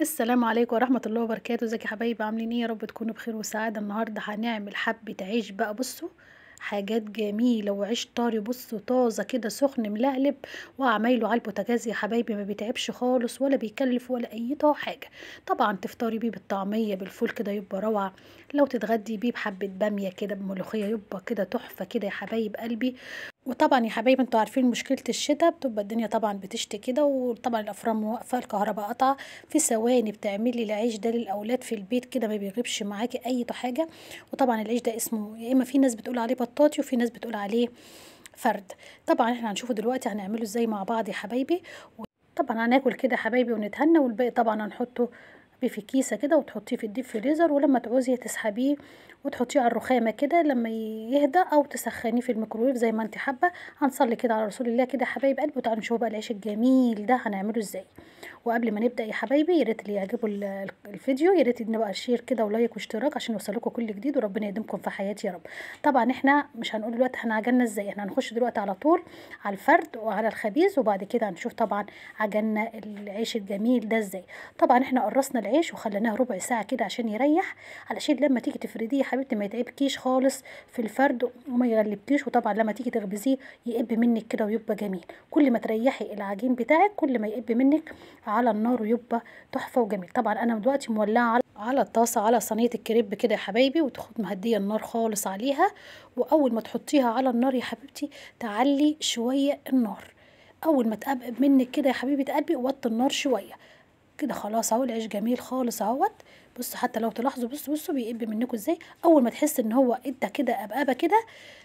السلام عليكم ورحمة الله وبركاته ازيك يا حبايبي عاملين ايه يا رب تكونوا بخير وسعادة النهاردة هنعمل حبة عيش بقى بصوا حاجات جميلة وعيش طاري بصوا طازة كده سخن ملقلب وعمايله على البوتاجاز يا حبايبي ما بيتعبش خالص ولا بيكلف ولا اي حاجة طبعا تفطري بيه بالطعمية بالفول كده يبقى روعة لو تتغدي بيه بحبة بامية كده بملوخية يبقى كده تحفة كده يا حبايب قلبي وطبعا يا حبايبي انتوا عارفين مشكله الشتاء بتبقى الدنيا طبعا بتشتي كده وطبعا الافران واقفه الكهرباء قطع في ثواني بتعملي العيش ده للاولاد في البيت كده ما بيغيبش معاكي اي حاجه وطبعا العيش ده اسمه يا اما في ناس بتقول عليه بطاطي وفي ناس بتقول عليه فرد طبعا احنا هنشوفه دلوقتي هنعمله ازاي مع بعض يا حبايبي طبعا هناكل كده يا حبايبي ونتهنى والباقي طبعا هنحطه في كيسه كده وتحطيه في الديب فريزر ولما تعوزي تسحبيه وتحطيه على الرخامه كده لما يهدى او تسخنيه في الميكرويف زي ما انت حابه هنصلي كده على رسول الله كده حبايب قلبي وتعالوا نشوف بقى العيش الجميل ده هنعمله ازاي وقبل ما نبدا يا حبايبي يا ريت اللي يعجبوا الفيديو يا ريت نبقى بقى شير كده ولايك واشتراك عشان يوصلكم كل جديد وربنا يديمكم في حياتي يا رب طبعا احنا مش هنقول دلوقتي احنا عجننا ازاي احنا هنخش دلوقتي على طول على الفرد وعلى الخبيز وبعد كده هنشوف طبعا عجننا العيش الجميل ده ازاي طبعا احنا قرصنا العيش وخليناه ربع ساعه كده عشان يريح علشان لما تيجي تفرديه يا حبيبتي ما يتعبكيش خالص في الفرد وما يغلبكيش وطبعا لما تيجي تخبزيه يقب منك كده ويبقى جميل كل ما تريحي العجين بتاعك كل ما يقب منك على النار ويبقى تحفه وجميل طبعا انا دلوقتي مولعه على الطاسه على صينيه الكريب كده يا حبايبي وتاخد مهديه النار خالص عليها واول ما تحطيها على النار يا حبيبتي تعلي شويه النار اول ما تقبب منك كده يا حبيبه قلبي وطي النار شويه كده خلاص اهو العيش جميل خالص اهوت بصوا حتى لو تلاحظوا بصوا بصوا بيقب منكم ازاي اول ما تحس ان هو ادى كده ابقبه كده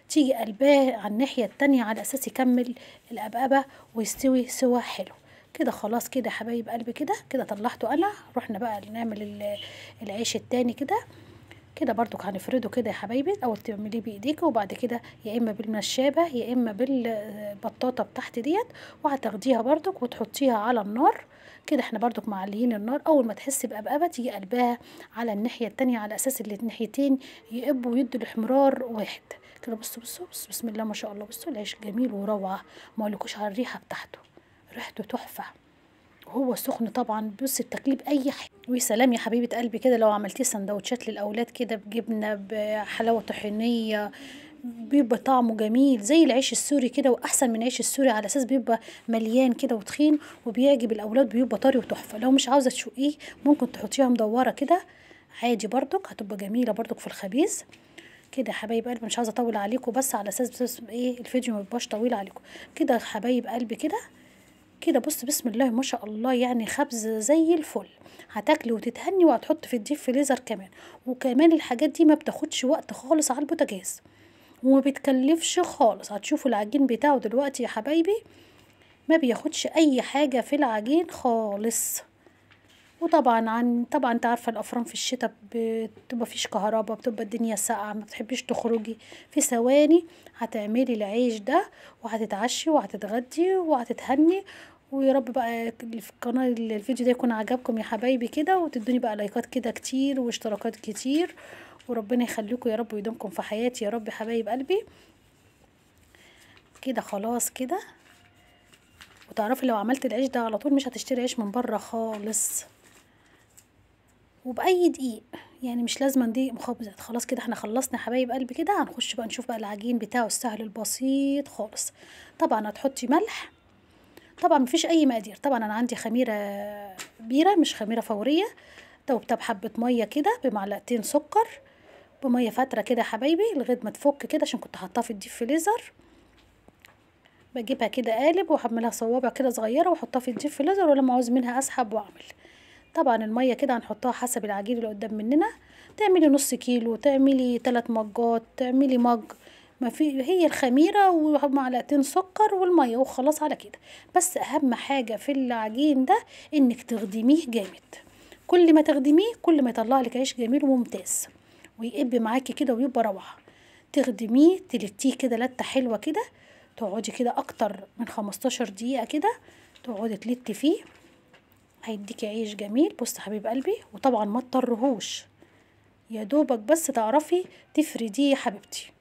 تيجي قلباه على الناحيه التانية على اساس يكمل الابقبه ويستوي سوا حلو كده خلاص كده حبايب قلبي كده كده طلعته قلع رحنا بقى نعمل العيش التاني كده كده برضك هنفرده كده يا حبايبي اول تعمليه بايديكي وبعد كده يا اما بالمشابه يا اما بالبطاطا بتاعت ديت وهتاخديها برضك وتحطيها على النار كده احنا برضك معليين النار اول ما تحسي بقبقبه تيجي قلبها على الناحيه التانية على اساس اللي الناحيتين يقبوا ويدوا الاحمرار واحد كده بصوا بصوا بسم الله ما شاء الله بصوا العيش جميل وروعه ما اقولكوش على الريحه بتاعته ريحته تحفه وهو سخن طبعا بصي التكليب اي حاجه ويا سلام يا حبيبه قلبي كده لو عملتيه سندوتشات للاولاد كده بجبنه بحلاوه طحينيه بيبقى طعمه جميل زي العيش السوري كده واحسن من العيش السوري على اساس بيبقى مليان كده وتخين وبيعجب الاولاد بيبقى طري وتحفه لو مش عاوزه تشقيه ممكن تحطيها مدوره كده عادي برضك هتبقى جميله برضك في الخبيز كده يا حبايب قلبي مش عاوزه اطول عليكم بس على اساس بس ايه الفيديو ما طويل عليكم كده يا حبايب قلبي كده كده بص بسم الله ما شاء الله يعني خبز زي الفل هتاكلي وتتهني وهتحط في الديب فريزر كمان وكمان الحاجات دي ما بتاخدش وقت خالص على البوتاجاز وما بتكلفش خالص هتشوفوا العجين بتاعه دلوقتي يا حبايبي ما بياخدش اي حاجه في العجين خالص وطبعا عن طبعا انت عارفه الافران في الشتاء بتبقى فيش كهرباء بتبقى الدنيا ساقعه ما بتحبيش تخرجي في ثواني هتعملي العيش ده وهتتعشي وهتتغدي وهتتهني ويا رب بقى القناه الفيديو ده يكون عجبكم يا حبايبي كده وتدوني بقى لايكات كده كتير واشتراكات كتير وربنا يخليكم يا رب ويدومكم في حياتي يا رب حبايب قلبي كده خلاص كده وتعرفي لو عملت العيش ده على طول مش هتشتري عيش من بره خالص وبأي دقيق يعني مش لازم ندقق مخبزات خلاص كده احنا خلصنا حبايب قلبي كده هنخش بقى نشوف بقى العجين بتاعه السهل البسيط خالص طبعا هتحطي ملح طبعا مفيش اي مقادير طبعا انا عندي خميره كبيره مش خميره فوريه توبتها بحبه ميه كده بمعلقتين سكر بميه فتره كده حبايبي لغايه ما تفك كده عشان كنت حاطاها في الديب فريزر بجيبها كده قالب وحملها صوابع كده صغيره واحطها في الديب فريزر ولما عاوز منها اسحب واعمل طبعا المية كده هنحطها حسب العجين اللي قدام مننا تعملي نص كيلو تعملي تلات مجات تعملي مج ما في هي الخميرة ومعلقتين سكر والمية وخلاص على كده بس أهم حاجة في العجين ده إنك تخدميه جامد كل ما تخدميه كل ما يطلع لك عيش جميل وممتاز ويقب معاكي كده ويبقى روعة تخدميه تلتيه كده لتة حلوة كده تقعدي كده أكتر من خمستاشر دقيقة كده تقعدي تلتي فيه هيديكي عيش جميل بص حبيب قلبي وطبعا ما تطرهوش يا دوبك بس تعرفي تفرديه يا حبيبتي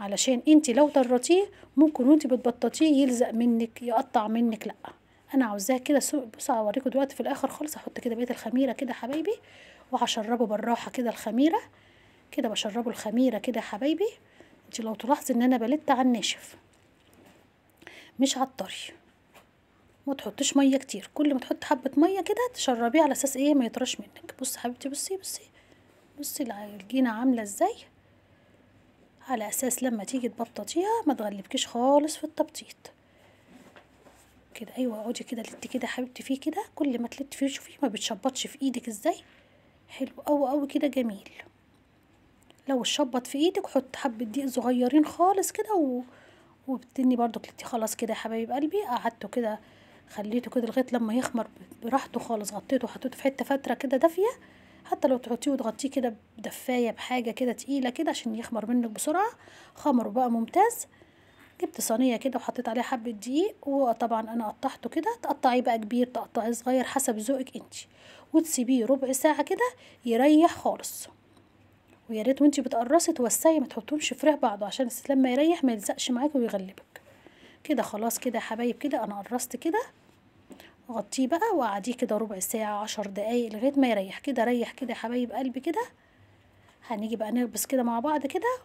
علشان انت لو طرتيه ممكن وانت بتبططيه يلزق منك يقطع منك لا انا عاوزاه كده بصوا هوريكم دلوقتي في الاخر خالص هحط كده بقيه الخميره كده يا حبايبي وهشربه بالراحه كده الخميره كده بشربه الخميره كده يا حبايبي انت لو تلاحظي ان انا بلت على الناشف مش على الطري ما تحطيش ميه كتير كل ما تحطي حبه ميه كده تشربيه على اساس ايه ما يطرش منك بصي حبيبتي بصي بصي بصي العجينه عامله ازاي على اساس لما تيجي تبططيها ما تغلبكيش خالص في التبطيط كده ايوه اقعدي كده لتي كده حبيبتي فيه كده كل ما تلت فيه شوفي ما بتشبطش في ايدك ازاي حلو قوي قوي كده جميل لو اتشبط في ايدك حط حبه دقيق صغيرين خالص كده و... وبتني برضو كلتي خلاص كده يا حبايب قلبي قعدته كده خليته كده لغايه لما يخمر براحته خالص غطيته وحطيته في حته فتره كده دافيه حتى لو تحطيه وتغطيه كده بدفايه بحاجه كده تقيله كده عشان يخمر منك بسرعه خمره بقى ممتاز جبت صينيه كده وحطيت عليها حبه دقيق وطبعا انا قطعته كده تقطعيه بقى كبير تقطعيه صغير حسب ذوقك انت وتسيبيه ربع ساعه كده يريح خالص ويا ريت وانت بتقرصي توسعي ما تحطهمش في ريح بعضه عشان لما يريح ما يلزقش معاكي ويغلبك كده خلاص كده يا حبايب كده انا قرصت كده غطيه بقى وقعديه كده ربع ساعة عشر دقايق لغاية ما يريح كده ريح كده يا حبايب قلبي كده هنيجي بقى نلبس كده مع بعض كده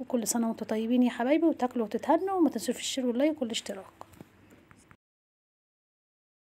وكل سنة وانتم طيبين يا حبايبي وتاكلوا وتتهنوا وما في الشير واللايك والاشتراك